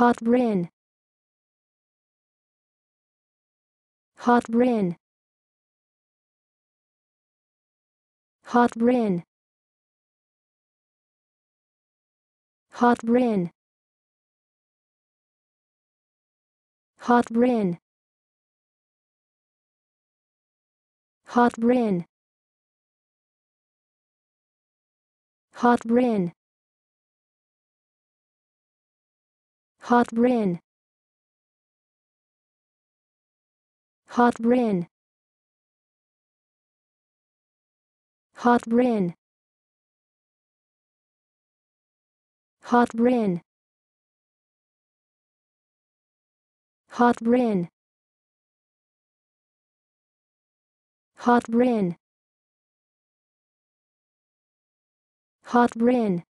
hot rain hot rain hot rain hot rain hot rain hot rain hot rain Hot Rin. Hot Rin. Hot Rin. Hot Rin. Hot Rin. Hot Rin. Hot Rin.